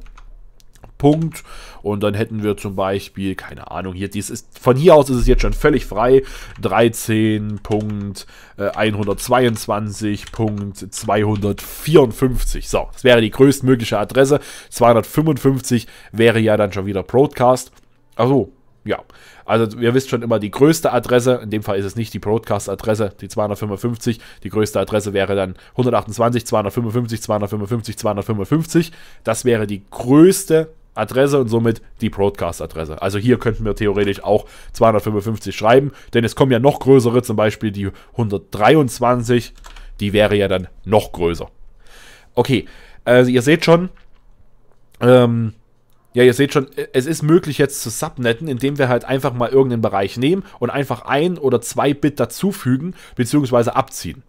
Punkt. Und dann hätten wir zum Beispiel, keine Ahnung, hier, dies ist, von hier aus ist es jetzt schon völlig frei. 13.122.254. Äh, so, das wäre die größtmögliche Adresse. 255 wäre ja dann schon wieder Broadcast. Also, ja, also ihr wisst schon immer die größte Adresse, in dem Fall ist es nicht die Broadcast-Adresse, die 255, die größte Adresse wäre dann 128, 255, 255, 255. Das wäre die größte Adresse und somit die Broadcast-Adresse. Also hier könnten wir theoretisch auch 255 schreiben, denn es kommen ja noch größere, zum Beispiel die 123, die wäre ja dann noch größer. Okay, also ihr seht schon, ähm, ja, ihr seht schon, äh, es ist möglich jetzt zu subnetten, indem wir halt einfach mal irgendeinen Bereich nehmen und einfach ein oder zwei Bit dazufügen bzw. abziehen.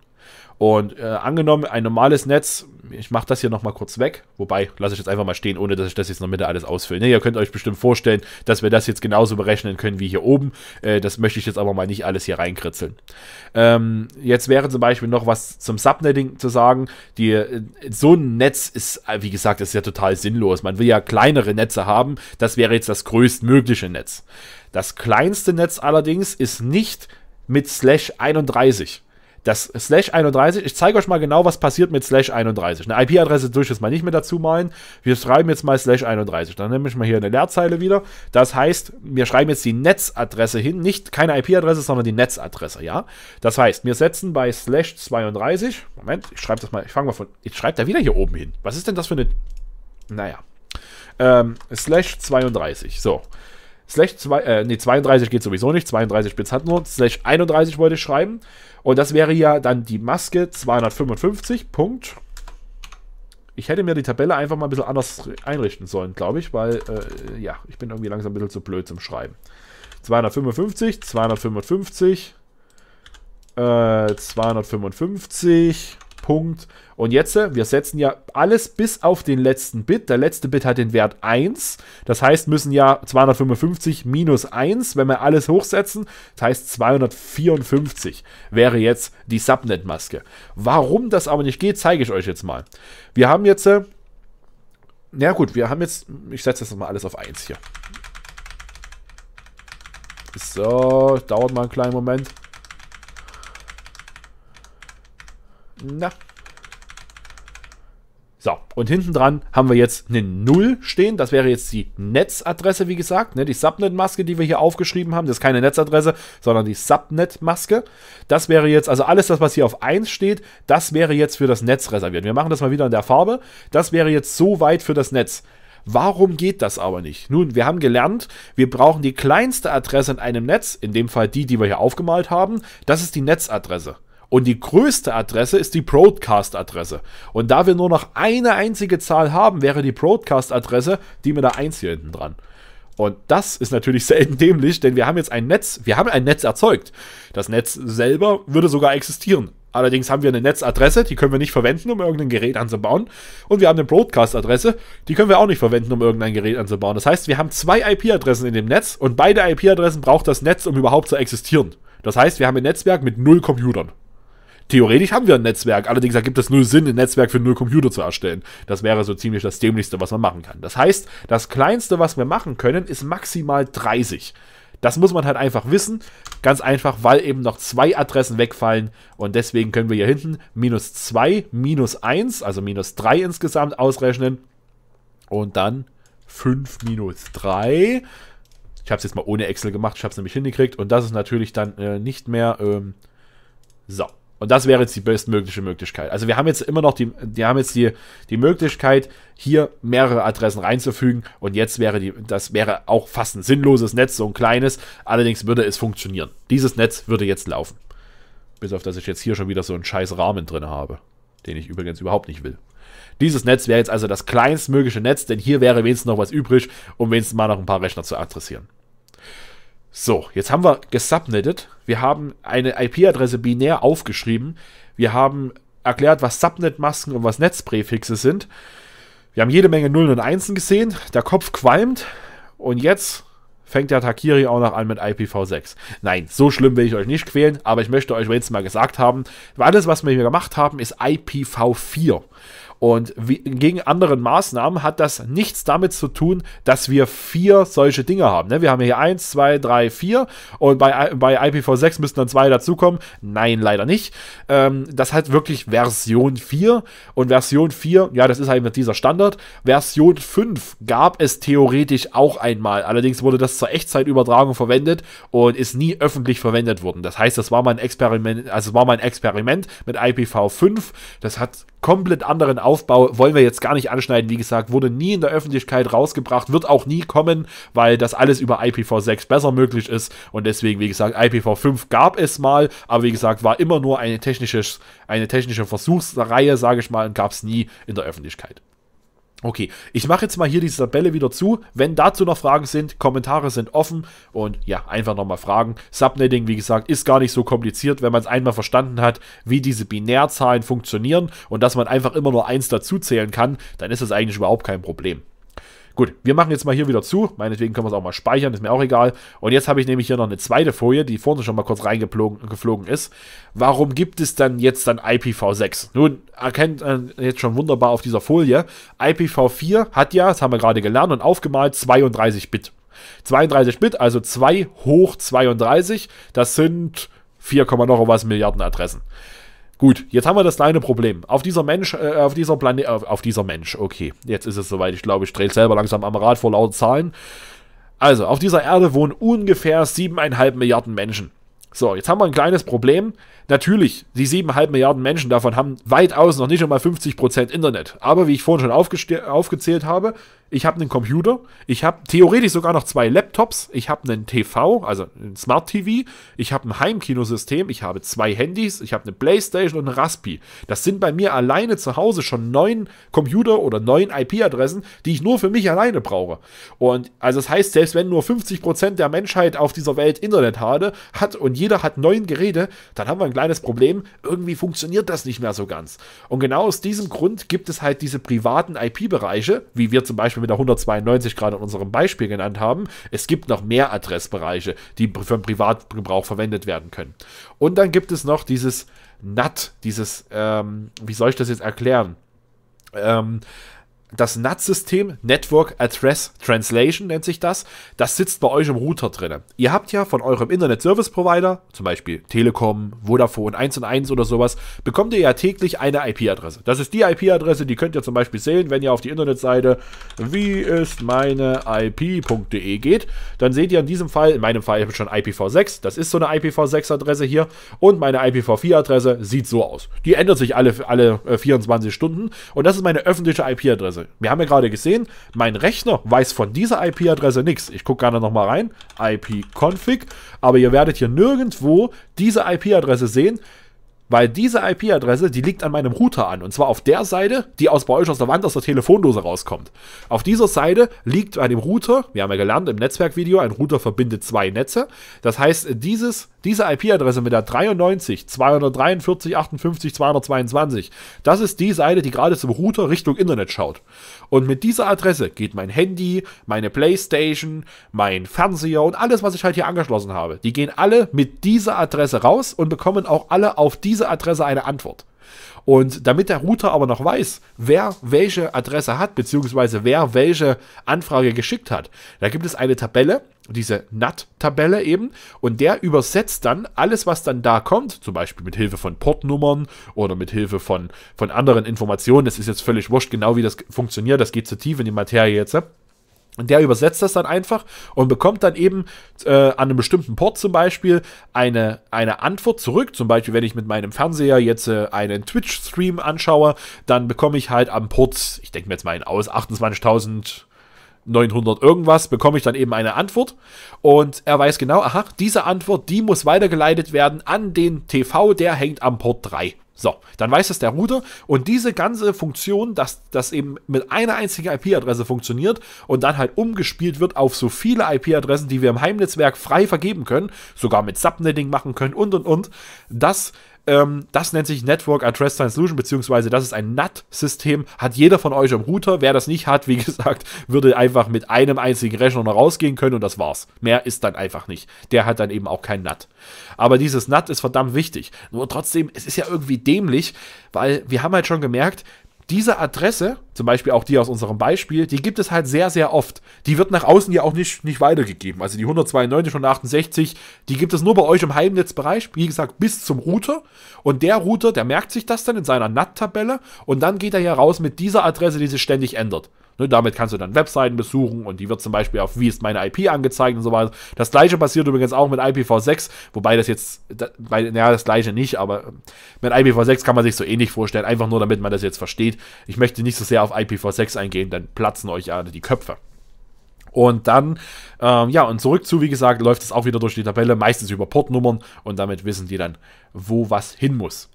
Und äh, angenommen, ein normales Netz, ich mache das hier nochmal kurz weg, wobei lasse ich jetzt einfach mal stehen, ohne dass ich das jetzt noch mit alles ausfülle. Ne, ihr könnt euch bestimmt vorstellen, dass wir das jetzt genauso berechnen können wie hier oben. Äh, das möchte ich jetzt aber mal nicht alles hier reinkritzeln. Ähm, jetzt wäre zum Beispiel noch was zum Subnetting zu sagen. Die, äh, so ein Netz ist, äh, wie gesagt, ist ja total sinnlos. Man will ja kleinere Netze haben. Das wäre jetzt das größtmögliche Netz. Das kleinste Netz allerdings ist nicht mit Slash 31 das Slash 31, ich zeige euch mal genau, was passiert mit Slash 31. Eine IP-Adresse durch jetzt mal nicht mehr dazu malen. Wir schreiben jetzt mal Slash 31. Dann nehme ich mal hier eine Leerzeile wieder. Das heißt, wir schreiben jetzt die Netzadresse hin. Nicht keine IP-Adresse, sondern die Netzadresse, ja? Das heißt, wir setzen bei Slash 32. Moment, ich schreibe das mal, ich fange mal von. Ich schreibe da wieder hier oben hin. Was ist denn das für eine. Naja. Ähm, slash 32. So. Slash 2, äh, nee, 32 geht sowieso nicht, 32 Bits hat nur, Slash 31 wollte ich schreiben. Und das wäre ja dann die Maske 255, Punkt. Ich hätte mir die Tabelle einfach mal ein bisschen anders einrichten sollen, glaube ich, weil, äh, ja, ich bin irgendwie langsam ein bisschen zu blöd zum Schreiben. 255, 255, äh, 255, Punkt. Und jetzt, äh, wir setzen ja alles bis auf den letzten Bit. Der letzte Bit hat den Wert 1. Das heißt, müssen ja 255 minus 1, wenn wir alles hochsetzen, das heißt 254 wäre jetzt die Subnet-Maske. Warum das aber nicht geht, zeige ich euch jetzt mal. Wir haben jetzt, äh, na ja gut, wir haben jetzt, ich setze das nochmal alles auf 1 hier. So, dauert mal einen kleinen Moment. Na. So, und hinten dran haben wir jetzt eine 0 stehen. Das wäre jetzt die Netzadresse, wie gesagt. Ne? Die Subnet-Maske, die wir hier aufgeschrieben haben. Das ist keine Netzadresse, sondern die Subnet-Maske. Das wäre jetzt, also alles das, was hier auf 1 steht, das wäre jetzt für das Netz reserviert. Wir machen das mal wieder in der Farbe. Das wäre jetzt so weit für das Netz. Warum geht das aber nicht? Nun, wir haben gelernt, wir brauchen die kleinste Adresse in einem Netz, in dem Fall die, die wir hier aufgemalt haben. Das ist die Netzadresse. Und die größte Adresse ist die Broadcast-Adresse. Und da wir nur noch eine einzige Zahl haben, wäre die Broadcast-Adresse die mit der 1 hier hinten dran. Und das ist natürlich selten dämlich, denn wir haben jetzt ein Netz, wir haben ein Netz erzeugt. Das Netz selber würde sogar existieren. Allerdings haben wir eine Netzadresse, die können wir nicht verwenden, um irgendein Gerät anzubauen. Und wir haben eine Broadcast-Adresse, die können wir auch nicht verwenden, um irgendein Gerät anzubauen. Das heißt, wir haben zwei IP-Adressen in dem Netz und beide IP-Adressen braucht das Netz, um überhaupt zu existieren. Das heißt, wir haben ein Netzwerk mit null Computern theoretisch haben wir ein Netzwerk, allerdings ergibt es null Sinn, ein Netzwerk für null Computer zu erstellen. Das wäre so ziemlich das Dämlichste, was man machen kann. Das heißt, das Kleinste, was wir machen können, ist maximal 30. Das muss man halt einfach wissen. Ganz einfach, weil eben noch zwei Adressen wegfallen. Und deswegen können wir hier hinten minus 2, minus 1, also minus 3 insgesamt ausrechnen. Und dann 5 minus 3. Ich habe es jetzt mal ohne Excel gemacht. Ich habe es nämlich hingekriegt. Und das ist natürlich dann äh, nicht mehr... Ähm, so, und das wäre jetzt die bestmögliche Möglichkeit. Also wir haben jetzt immer noch die, die haben jetzt die, die Möglichkeit, hier mehrere Adressen reinzufügen. Und jetzt wäre die, das wäre auch fast ein sinnloses Netz, so ein kleines. Allerdings würde es funktionieren. Dieses Netz würde jetzt laufen. Bis auf, dass ich jetzt hier schon wieder so einen scheiß Rahmen drin habe. Den ich übrigens überhaupt nicht will. Dieses Netz wäre jetzt also das kleinstmögliche Netz, denn hier wäre wenigstens noch was übrig, um wenigstens mal noch ein paar Rechner zu adressieren. So, jetzt haben wir gesubnettet. Wir haben eine IP-Adresse binär aufgeschrieben. Wir haben erklärt, was Subnet-Masken und was Netzpräfixe sind. Wir haben jede Menge Nullen und Einsen gesehen. Der Kopf qualmt. Und jetzt fängt der Takiri auch noch an mit IPv6. Nein, so schlimm will ich euch nicht quälen, aber ich möchte euch jetzt mal gesagt haben, alles, was wir hier gemacht haben, ist IPv4. Und wie, gegen anderen Maßnahmen hat das nichts damit zu tun, dass wir vier solche Dinge haben. Ne? Wir haben hier eins, zwei, drei, vier und bei, bei IPv6 müssten dann zwei dazukommen. Nein, leider nicht. Ähm, das hat wirklich Version 4 und Version 4, ja, das ist halt dieser Standard. Version 5 gab es theoretisch auch einmal. Allerdings wurde das zur Echtzeitübertragung verwendet und ist nie öffentlich verwendet worden. Das heißt, das war mein Experiment, also es war mein Experiment mit IPv5. Das hat komplett anderen Aufbau wollen wir jetzt gar nicht anschneiden. Wie gesagt, wurde nie in der Öffentlichkeit rausgebracht, wird auch nie kommen, weil das alles über IPv6 besser möglich ist. Und deswegen, wie gesagt, IPv5 gab es mal, aber wie gesagt, war immer nur eine technische, eine technische Versuchsreihe, sage ich mal, und gab es nie in der Öffentlichkeit. Okay, ich mache jetzt mal hier diese Tabelle wieder zu. Wenn dazu noch Fragen sind, Kommentare sind offen und ja, einfach nochmal fragen. Subnetting, wie gesagt, ist gar nicht so kompliziert, wenn man es einmal verstanden hat, wie diese Binärzahlen funktionieren und dass man einfach immer nur eins dazuzählen kann, dann ist das eigentlich überhaupt kein Problem. Gut, wir machen jetzt mal hier wieder zu. Meinetwegen können wir es auch mal speichern, ist mir auch egal. Und jetzt habe ich nämlich hier noch eine zweite Folie, die vorne schon mal kurz reingeflogen ist. Warum gibt es dann jetzt dann IPv6? Nun, erkennt äh, jetzt schon wunderbar auf dieser Folie, IPv4 hat ja, das haben wir gerade gelernt und aufgemalt, 32 Bit. 32 Bit, also 2 hoch 32, das sind 4, noch was Milliarden Adressen. Gut, jetzt haben wir das kleine Problem. Auf dieser Mensch, äh, auf dieser Planet, auf, auf, dieser Mensch, okay. Jetzt ist es soweit, ich glaube, ich drehe selber langsam am Rad vor lauter Zahlen. Also, auf dieser Erde wohnen ungefähr 7,5 Milliarden Menschen. So, jetzt haben wir ein kleines Problem. Natürlich, die 7,5 Milliarden Menschen davon haben weitaus noch nicht einmal 50% Internet. Aber wie ich vorhin schon aufgezählt habe, ich habe einen Computer, ich habe theoretisch sogar noch zwei Laptops, ich habe einen TV, also ein Smart TV, ich habe ein Heimkinosystem, ich habe zwei Handys, ich habe eine Playstation und eine Raspi. Das sind bei mir alleine zu Hause schon neun Computer oder neun IP-Adressen, die ich nur für mich alleine brauche. Und also das heißt, selbst wenn nur 50% der Menschheit auf dieser Welt Internet hatte, hat und jeder hat neun Geräte, dann haben wir ein kleines Problem, irgendwie funktioniert das nicht mehr so ganz. Und genau aus diesem Grund gibt es halt diese privaten IP-Bereiche, wie wir zum Beispiel mit der 192 gerade in unserem Beispiel genannt haben, es gibt noch mehr Adressbereiche, die für den Privatgebrauch verwendet werden können. Und dann gibt es noch dieses NAT, dieses, ähm, wie soll ich das jetzt erklären? Ähm, das NAT-System, Network Address Translation nennt sich das, das sitzt bei euch im Router drin. Ihr habt ja von eurem Internet Service Provider, zum Beispiel Telekom, Vodafone, 1 und 1 oder sowas, bekommt ihr ja täglich eine IP-Adresse. Das ist die IP-Adresse, die könnt ihr zum Beispiel sehen, wenn ihr auf die Internetseite wie ist meine IP.de geht, dann seht ihr in diesem Fall, in meinem Fall habe ich schon IPv6, das ist so eine IPv6-Adresse hier und meine IPv4-Adresse sieht so aus. Die ändert sich alle, alle 24 äh, Stunden und das ist meine öffentliche IP-Adresse. IP-Adresse. Wir haben ja gerade gesehen, mein Rechner weiß von dieser IP-Adresse nichts. Ich gucke gerne nochmal rein, IP-Config, aber ihr werdet hier nirgendwo diese IP-Adresse sehen, weil diese IP-Adresse, die liegt an meinem Router an. Und zwar auf der Seite, die aus bei euch aus der Wand aus der Telefondose rauskommt. Auf dieser Seite liegt bei dem Router, wir haben ja gelernt im Netzwerkvideo, ein Router verbindet zwei Netze. Das heißt, dieses, diese IP-Adresse mit der 93, 243, 58, 222, das ist die Seite, die gerade zum Router Richtung Internet schaut. Und mit dieser Adresse geht mein Handy, meine Playstation, mein Fernseher und alles, was ich halt hier angeschlossen habe. Die gehen alle mit dieser Adresse raus und bekommen auch alle auf diese diese Adresse eine Antwort. Und damit der Router aber noch weiß, wer welche Adresse hat, beziehungsweise wer welche Anfrage geschickt hat, da gibt es eine Tabelle, diese NAT-Tabelle eben, und der übersetzt dann alles, was dann da kommt, zum Beispiel mit Hilfe von Portnummern oder mit Hilfe von, von anderen Informationen. Das ist jetzt völlig wurscht, genau wie das funktioniert, das geht zu tief in die Materie jetzt. Ne? Und der übersetzt das dann einfach und bekommt dann eben äh, an einem bestimmten Port zum Beispiel eine, eine Antwort zurück. Zum Beispiel, wenn ich mit meinem Fernseher jetzt äh, einen Twitch-Stream anschaue, dann bekomme ich halt am Port, ich denke mir jetzt mal einen aus, 28.900 irgendwas, bekomme ich dann eben eine Antwort und er weiß genau, aha, diese Antwort, die muss weitergeleitet werden an den TV, der hängt am Port 3. So, dann weiß es der Router und diese ganze Funktion, dass das eben mit einer einzigen IP-Adresse funktioniert und dann halt umgespielt wird auf so viele IP-Adressen, die wir im Heimnetzwerk frei vergeben können, sogar mit Subnetting machen können und und und, das ähm, das nennt sich Network Address Translation, beziehungsweise das ist ein NAT-System. Hat jeder von euch am Router. Wer das nicht hat, wie gesagt, würde einfach mit einem einzigen Rechner noch rausgehen können und das war's. Mehr ist dann einfach nicht. Der hat dann eben auch kein NAT. Aber dieses NAT ist verdammt wichtig. Nur trotzdem, es ist ja irgendwie dämlich, weil wir haben halt schon gemerkt, diese Adresse, zum Beispiel auch die aus unserem Beispiel, die gibt es halt sehr, sehr oft. Die wird nach außen ja auch nicht, nicht weitergegeben. Also die 192 und 68, die gibt es nur bei euch im Heimnetzbereich, wie gesagt, bis zum Router. Und der Router, der merkt sich das dann in seiner NAT-Tabelle und dann geht er hier raus mit dieser Adresse, die sich ständig ändert. Ne, damit kannst du dann Webseiten besuchen und die wird zum Beispiel auf wie ist meine IP angezeigt und so weiter. Das gleiche passiert übrigens auch mit IPv6, wobei das jetzt, da, bei, naja, das gleiche nicht, aber ähm, mit IPv6 kann man sich so ähnlich vorstellen, einfach nur damit man das jetzt versteht. Ich möchte nicht so sehr auf IPv6 eingehen, dann platzen euch ja die Köpfe. Und dann, ähm, ja, und zurück zu, wie gesagt, läuft es auch wieder durch die Tabelle, meistens über Portnummern und damit wissen die dann, wo was hin muss.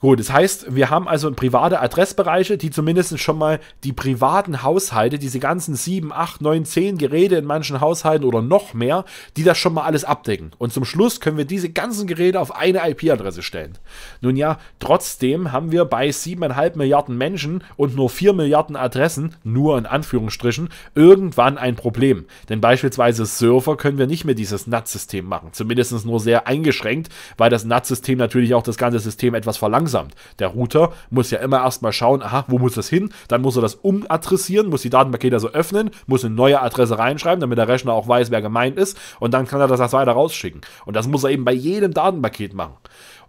Gut, das heißt, wir haben also private Adressbereiche, die zumindest schon mal die privaten Haushalte, diese ganzen 7, 8, 9, 10 Geräte in manchen Haushalten oder noch mehr, die das schon mal alles abdecken. Und zum Schluss können wir diese ganzen Geräte auf eine IP-Adresse stellen. Nun ja, trotzdem haben wir bei 7,5 Milliarden Menschen und nur 4 Milliarden Adressen, nur in Anführungsstrichen, irgendwann ein Problem. Denn beispielsweise Server können wir nicht mehr dieses NAT-System machen. Zumindest nur sehr eingeschränkt, weil das NAT-System natürlich auch das ganze System etwas verlangsamt verlangsamt. Der Router muss ja immer erstmal schauen, aha, wo muss das hin? Dann muss er das umadressieren, muss die Datenpakete also öffnen, muss eine neue Adresse reinschreiben, damit der Rechner auch weiß, wer gemeint ist. Und dann kann er das erst weiter rausschicken. Und das muss er eben bei jedem Datenpaket machen.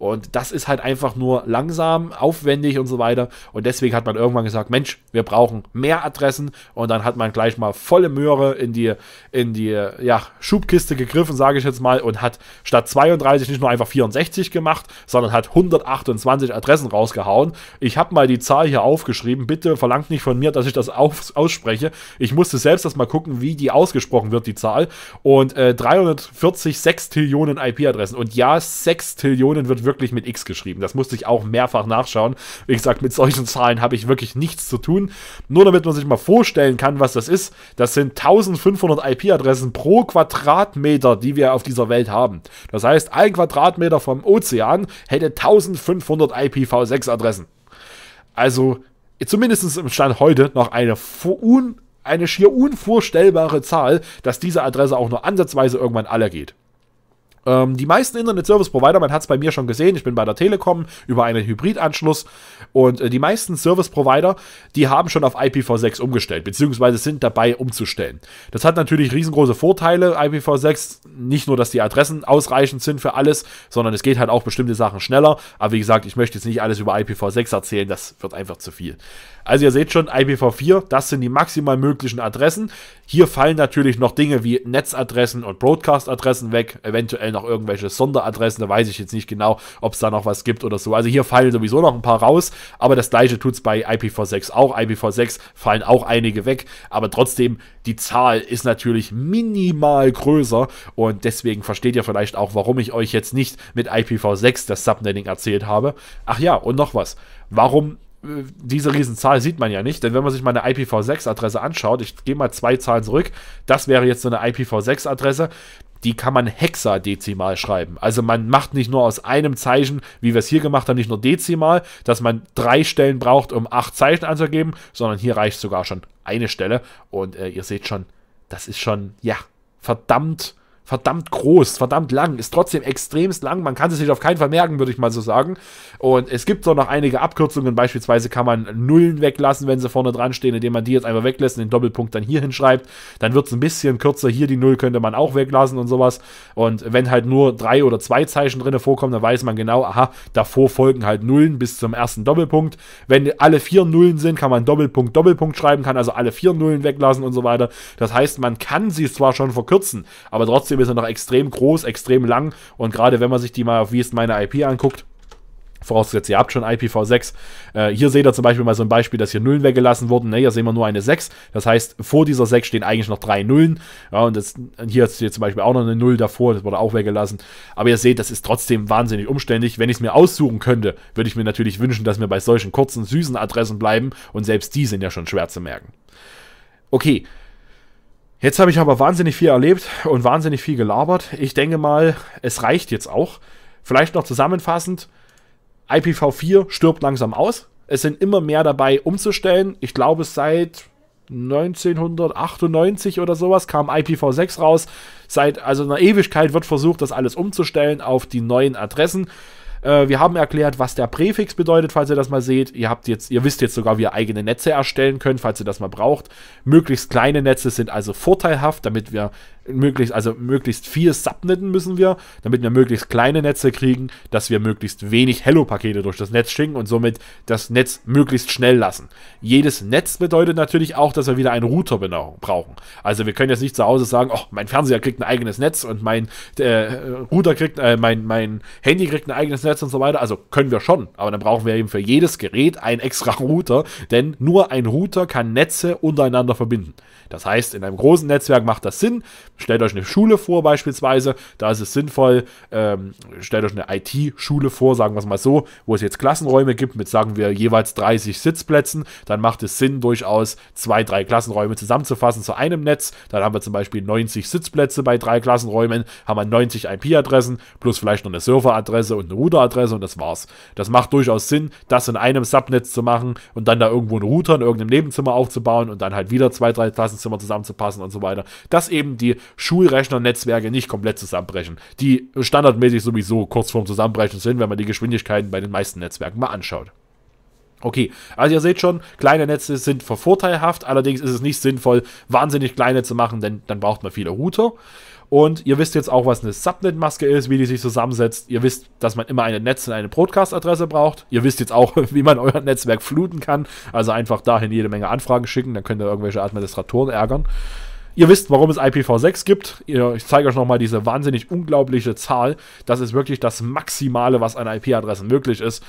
Und das ist halt einfach nur langsam, aufwendig und so weiter. Und deswegen hat man irgendwann gesagt, Mensch, wir brauchen mehr Adressen. Und dann hat man gleich mal volle Möhre in die, in die ja, Schubkiste gegriffen, sage ich jetzt mal, und hat statt 32 nicht nur einfach 64 gemacht, sondern hat 128 Adressen rausgehauen. Ich habe mal die Zahl hier aufgeschrieben. Bitte verlangt nicht von mir, dass ich das auf, ausspreche. Ich musste selbst erst mal gucken, wie die ausgesprochen wird, die Zahl. Und äh, 340 Sextillionen IP-Adressen. Und ja, Sextillionen wird wirklich wirklich mit X geschrieben. Das musste ich auch mehrfach nachschauen. Wie gesagt, mit solchen Zahlen habe ich wirklich nichts zu tun. Nur damit man sich mal vorstellen kann, was das ist. Das sind 1500 IP-Adressen pro Quadratmeter, die wir auf dieser Welt haben. Das heißt, ein Quadratmeter vom Ozean hätte 1500 IPv6-Adressen. Also zumindest im Stand heute noch eine, un, eine schier unvorstellbare Zahl, dass diese Adresse auch nur ansatzweise irgendwann alle geht. Ähm, die meisten Internet Service Provider, man hat es bei mir schon gesehen, ich bin bei der Telekom über einen Hybridanschluss und äh, die meisten Service Provider, die haben schon auf IPv6 umgestellt, beziehungsweise sind dabei umzustellen. Das hat natürlich riesengroße Vorteile, IPv6, nicht nur, dass die Adressen ausreichend sind für alles, sondern es geht halt auch bestimmte Sachen schneller, aber wie gesagt, ich möchte jetzt nicht alles über IPv6 erzählen, das wird einfach zu viel. Also ihr seht schon, IPv4, das sind die maximal möglichen Adressen. Hier fallen natürlich noch Dinge wie Netzadressen und Broadcast-Adressen weg, eventuell noch irgendwelche Sonderadressen, da weiß ich jetzt nicht genau, ob es da noch was gibt oder so. Also hier fallen sowieso noch ein paar raus, aber das gleiche tut es bei IPv6 auch. IPv6 fallen auch einige weg, aber trotzdem, die Zahl ist natürlich minimal größer und deswegen versteht ihr vielleicht auch, warum ich euch jetzt nicht mit IPv6 das Subnetting erzählt habe. Ach ja, und noch was. Warum diese Riesenzahl sieht man ja nicht, denn wenn man sich mal eine IPv6-Adresse anschaut, ich gehe mal zwei Zahlen zurück, das wäre jetzt so eine IPv6-Adresse, die kann man hexadezimal schreiben. Also man macht nicht nur aus einem Zeichen, wie wir es hier gemacht haben, nicht nur dezimal, dass man drei Stellen braucht, um acht Zeichen anzugeben, sondern hier reicht sogar schon eine Stelle. Und äh, ihr seht schon, das ist schon, ja, verdammt verdammt groß, verdammt lang, ist trotzdem extremst lang. Man kann es sich auf keinen Fall merken, würde ich mal so sagen. Und es gibt so noch einige Abkürzungen. Beispielsweise kann man Nullen weglassen, wenn sie vorne dran stehen, indem man die jetzt einfach weglässt und den Doppelpunkt dann hier hinschreibt. Dann wird es ein bisschen kürzer. Hier die Null könnte man auch weglassen und sowas. Und wenn halt nur drei oder zwei Zeichen drin vorkommen, dann weiß man genau, aha, davor folgen halt Nullen bis zum ersten Doppelpunkt. Wenn alle vier Nullen sind, kann man Doppelpunkt, Doppelpunkt schreiben, kann also alle vier Nullen weglassen und so weiter. Das heißt, man kann sie zwar schon verkürzen, aber trotzdem ist ja noch extrem groß, extrem lang und gerade wenn man sich die mal auf Wie ist meine IP anguckt, Vorausgesetzt, ihr habt schon IPv6. Äh, hier seht ihr zum Beispiel mal so ein Beispiel, dass hier Nullen weggelassen wurden. Ne? Hier sehen wir nur eine 6. Das heißt, vor dieser 6 stehen eigentlich noch drei Nullen. Ja, und das, hier ist zum Beispiel auch noch eine Null davor. Das wurde auch weggelassen. Aber ihr seht, das ist trotzdem wahnsinnig umständlich. Wenn ich es mir aussuchen könnte, würde ich mir natürlich wünschen, dass wir bei solchen kurzen, süßen Adressen bleiben. Und selbst die sind ja schon schwer zu merken. Okay, Jetzt habe ich aber wahnsinnig viel erlebt und wahnsinnig viel gelabert. Ich denke mal, es reicht jetzt auch. Vielleicht noch zusammenfassend: IPv4 stirbt langsam aus. Es sind immer mehr dabei umzustellen. Ich glaube, seit 1998 oder sowas kam IPv6 raus. Seit also einer Ewigkeit wird versucht, das alles umzustellen auf die neuen Adressen. Äh, wir haben erklärt, was der Präfix bedeutet, falls ihr das mal seht. Ihr habt jetzt, ihr wisst jetzt sogar, wie ihr eigene Netze erstellen könnt, falls ihr das mal braucht. Möglichst kleine Netze sind also vorteilhaft, damit wir möglichst, also möglichst viel subnetten müssen wir, damit wir möglichst kleine Netze kriegen, dass wir möglichst wenig Hello-Pakete durch das Netz schicken und somit das Netz möglichst schnell lassen. Jedes Netz bedeutet natürlich auch, dass wir wieder einen Router brauchen. Also wir können jetzt nicht zu Hause sagen, oh, mein Fernseher kriegt ein eigenes Netz und mein äh, Router kriegt, äh, mein, mein Handy kriegt ein eigenes Netz und so weiter. Also können wir schon, aber dann brauchen wir eben für jedes Gerät einen extra Router, denn nur ein Router kann Netze untereinander verbinden. Das heißt, in einem großen Netzwerk macht das Sinn, Stellt euch eine Schule vor beispielsweise, da ist es sinnvoll, ähm, stellt euch eine IT-Schule vor, sagen wir es mal so, wo es jetzt Klassenräume gibt mit, sagen wir, jeweils 30 Sitzplätzen, dann macht es Sinn, durchaus zwei, drei Klassenräume zusammenzufassen zu einem Netz. Dann haben wir zum Beispiel 90 Sitzplätze bei drei Klassenräumen, haben wir 90 IP-Adressen plus vielleicht noch eine Serveradresse und eine Routeradresse und das war's. Das macht durchaus Sinn, das in einem Subnetz zu machen und dann da irgendwo einen Router in irgendeinem Nebenzimmer aufzubauen und dann halt wieder zwei, drei Klassenzimmer zusammenzupassen und so weiter. Das eben die Schulrechnernetzwerke nicht komplett zusammenbrechen, die standardmäßig sowieso kurz vorm Zusammenbrechen sind, wenn man die Geschwindigkeiten bei den meisten Netzwerken mal anschaut. Okay, also ihr seht schon, kleine Netze sind vorteilhaft, allerdings ist es nicht sinnvoll, wahnsinnig kleine zu machen, denn dann braucht man viele Router. Und ihr wisst jetzt auch, was eine Subnet-Maske ist, wie die sich zusammensetzt. Ihr wisst, dass man immer eine Netz- und eine Broadcast-Adresse braucht. Ihr wisst jetzt auch, wie man euer Netzwerk fluten kann. Also einfach dahin jede Menge Anfragen schicken, dann könnt ihr irgendwelche Administratoren ärgern. Ihr wisst, warum es IPv6 gibt. Ich zeige euch nochmal diese wahnsinnig unglaubliche Zahl. Das ist wirklich das Maximale, was an IP-Adressen möglich ist.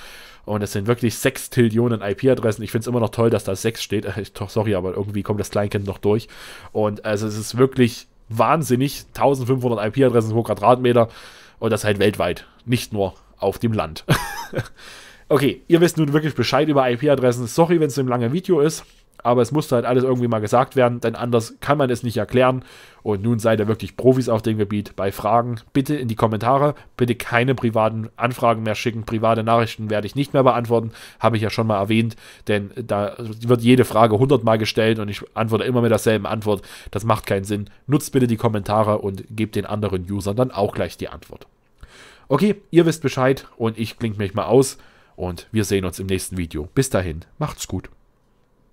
Und es sind wirklich 6 Trillionen IP-Adressen. Ich finde es immer noch toll, dass da 6 steht. Äh, sorry, aber irgendwie kommt das Kleinkind noch durch. Und also es ist wirklich wahnsinnig. 1500 IP-Adressen pro Quadratmeter. Und das halt weltweit. Nicht nur auf dem Land. okay, ihr wisst nun wirklich Bescheid über IP-Adressen. Sorry, wenn es ein langes Video ist aber es musste halt alles irgendwie mal gesagt werden, denn anders kann man es nicht erklären. Und nun seid ihr wirklich Profis auf dem Gebiet. Bei Fragen bitte in die Kommentare, bitte keine privaten Anfragen mehr schicken. Private Nachrichten werde ich nicht mehr beantworten, habe ich ja schon mal erwähnt, denn da wird jede Frage hundertmal gestellt und ich antworte immer mit derselben Antwort. Das macht keinen Sinn. Nutzt bitte die Kommentare und gebt den anderen Usern dann auch gleich die Antwort. Okay, ihr wisst Bescheid und ich klinge mich mal aus und wir sehen uns im nächsten Video. Bis dahin, macht's gut.